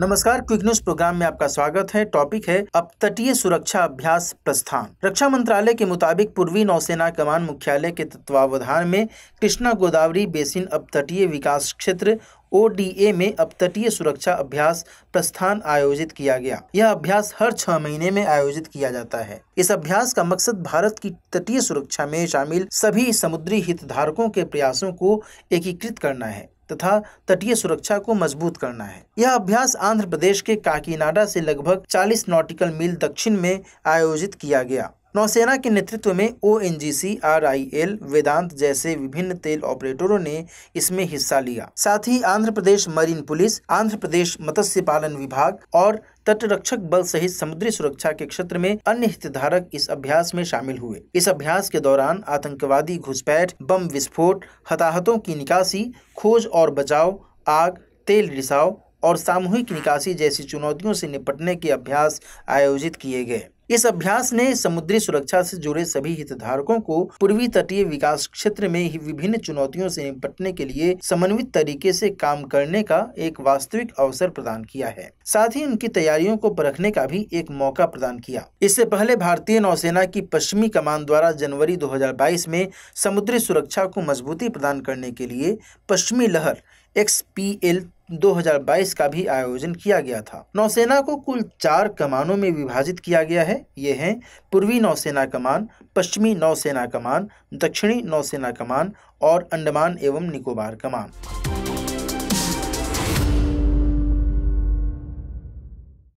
नमस्कार quick news programme में आपका स्वागत है टॉपिक है अब तटीय सुरक्षा अभ्यास प्रस्थान रक्षा मंत्रालय के मुताबिक पूर्वी नौसेना कमान मुख्यालय के तत्वावधान में कृष्णा गोदावरी बेसिन अब तटीय विकास क्षेत्र ओ में अब तटीय सुरक्षा अभ्यास प्रस्थान आयोजित किया गया यह अभ्यास हर छह महीने में आयोजित किया जाता है इस अभ्यास का मकसद भारत की तटीय सुरक्षा में शामिल सभी समुद्री हितधारकों के प्रयासों को एकीकृत करना है तथा तटीय सुरक्षा को मजबूत करना है यह अभ्यास आंध्र प्रदेश के काकीनाडा से लगभग 40 नॉटिकल मील दक्षिण में आयोजित किया गया नौसेना के नेतृत्व में O N G C R I L Vedanta जैसे विभिन्न तेल ऑपरेटरों ने इसमें हिस्सा लिया साथ ही आंध्र प्रदेश मरीन पुलिस आंध्र प्रदेश मत्स्य पालन विभाग और तटरक्षक बल सहित समुद्री सुरक्षा के क्षेत्र में अन्य हितधारक इस अभ्यास में शामिल हुए इस अभ्यास के दौरान आतंकवादी घुसपैठ बम विस्फोट हताहतों की निकासी खोज और बचाव आग तेल रिसाव और सामूहिक निकासी जैसी चुनौतियों से निपटने के अभ्यास आयोजित किए गए इस अभ्यास ने समुद्री सुरक्षा से जुड़े सभी हितधारकों को पूर्वी तटीय विकास क्षेत्र में ही विभिन्न चुनौतियों से निपटने के लिए समन्वित तरीके से काम करने का एक वास्तविक अवसर प्रदान किया है साथ ही उनकी तैयारियों को परखने का भी एक मौका प्रदान किया इससे पहले भारतीय नौसेना की पश्चिमी कमान द्वारा जनवरी 2022 में समुद्री सुरक्षा को मजबूती प्रदान करने के लिए पश्चिमी लहर एक्स पी एल 2022 का भी आयोजन किया गया था नौसेना को कुल चार कमानों में विभाजित किया गया है ये हैं पूर्वी नौसेना कमान पश्चिमी नौसेना कमान दक्षिणी नौसेना कमान और अंडमान एवं निकोबार कमान